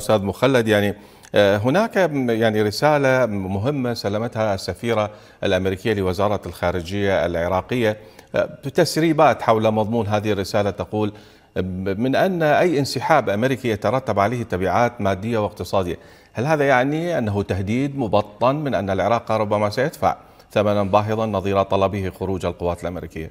استاذ مخلد يعني آه، هناك يعني رساله مهمه سلمتها السفيره الامريكيه لوزاره الخارجيه العراقيه آه، بتسريبات حول مضمون هذه الرساله تقول من ان اي انسحاب امريكي يترتب عليه تبعات ماديه واقتصاديه، هل هذا يعني انه تهديد مبطن من ان العراق ربما سيدفع ثمنا باهظا نظير طلبه خروج القوات الامريكيه؟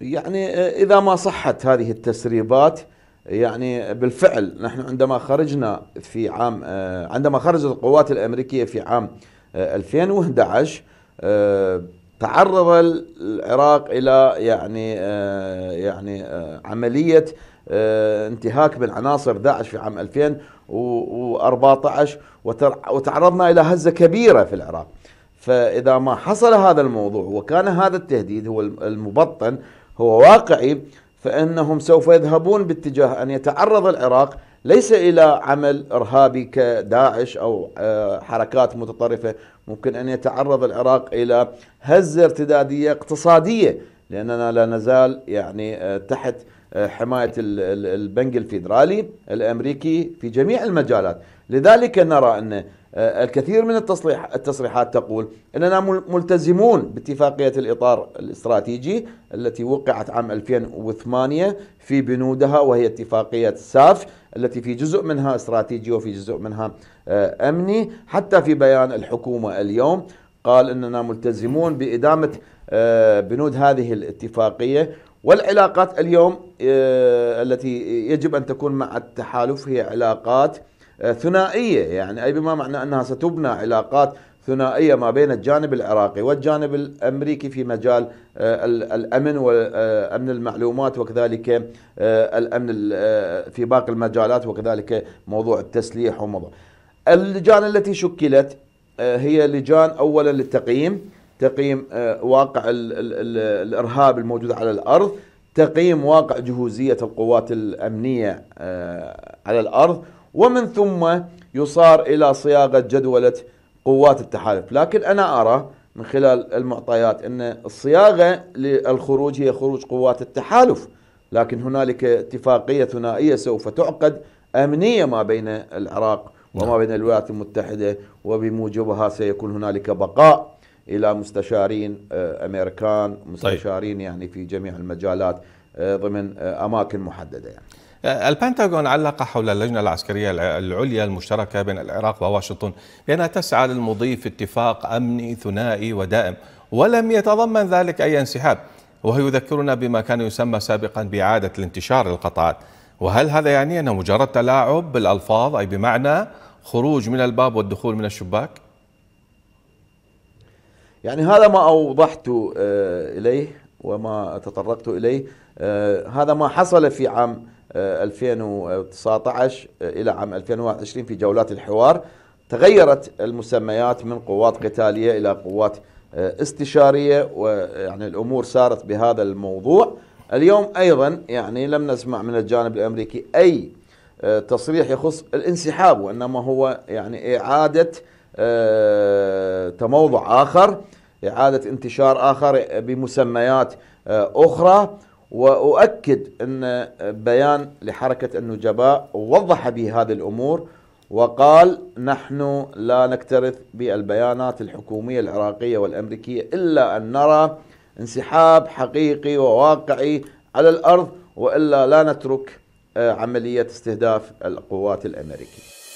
يعني آه، اذا ما صحت هذه التسريبات يعني بالفعل نحن عندما خرجنا في عام آه، عندما خرجت القوات الامريكيه في عام 2011 آه، آه، تعرض العراق الى يعني يعني عمليه انتهاك من عناصر داعش في عام 2014 وتعرضنا الى هزه كبيره في العراق فاذا ما حصل هذا الموضوع وكان هذا التهديد هو المبطن هو واقعي فانهم سوف يذهبون باتجاه ان يتعرض العراق ليس الى عمل ارهابي كداعش او آه، حركات متطرفه ممكن ان يتعرض العراق الى هزه ارتداديه اقتصاديه لاننا لا نزال يعني آه، تحت آه، حمايه البنك الفيدرالي الامريكي في جميع المجالات لذلك نرى ان آه، الكثير من التصريح التصريحات تقول اننا ملتزمون باتفاقيه الاطار الاستراتيجي التي وقعت عام 2008 في بنودها وهي اتفاقيه ساف التي في جزء منها استراتيجي وفي جزء منها آه، امني حتى في بيان الحكومه اليوم قال اننا ملتزمون بادامه آه، بنود هذه الاتفاقيه والعلاقات اليوم التي يجب ان تكون مع التحالف هي علاقات آه، ثنائيه يعني اي بما معنى انها ستبنى علاقات ثنائيه ما بين الجانب العراقي والجانب الامريكي في مجال آه، الامن وامن المعلومات وكذلك آه، الامن في باقي المجالات وكذلك موضوع التسليح وموضوع اللجان التي شكلت هي لجان اولا للتقييم تقييم واقع الارهاب الموجود على الارض تقييم واقع جهوزيه القوات الامنيه على الارض ومن ثم يصار إلى صياغة جدولة قوات التحالف لكن أنا أرى من خلال المعطيات أن الصياغة للخروج هي خروج قوات التحالف لكن هنالك اتفاقية ثنائية سوف تعقد أمنية ما بين العراق وما نعم. بين الولايات المتحدة وبموجبها سيكون هنالك بقاء إلى مستشارين آه، أمريكان طيب. مستشارين يعني في جميع المجالات آه، ضمن آه، أماكن محددة يعني البنتاغون علق حول اللجنة العسكرية العليا المشتركة بين العراق وواشنطن بأنها تسعى للمضي في اتفاق أمني ثنائي ودائم ولم يتضمن ذلك أي انسحاب وهو يذكرنا بما كان يسمى سابقا بإعادة الانتشار للقطاعات وهل هذا يعني أنه مجرد تلاعب بالألفاظ أي بمعنى خروج من الباب والدخول من الشباك؟ يعني هذا ما أوضحت آه، إليه وما تطرقت إليه آه، هذا ما حصل في عام 2019 إلى عام 2021 في جولات الحوار تغيرت المسميات من قوات قتالية إلى قوات آه، استشارية ويعني الأمور سارت بهذا الموضوع اليوم أيضا يعني لم نسمع من الجانب الأمريكي أي آه، تصريح يخص الانسحاب وإنما هو يعني إعادة آه، تموضع آخر إعادة انتشار آخر بمسميات أخرى واؤكد ان بيان لحركه النجباء وضح به هذه الامور وقال نحن لا نكترث بالبيانات الحكوميه العراقيه والامريكيه الا ان نرى انسحاب حقيقي وواقعي على الارض والا لا نترك عمليه استهداف القوات الامريكيه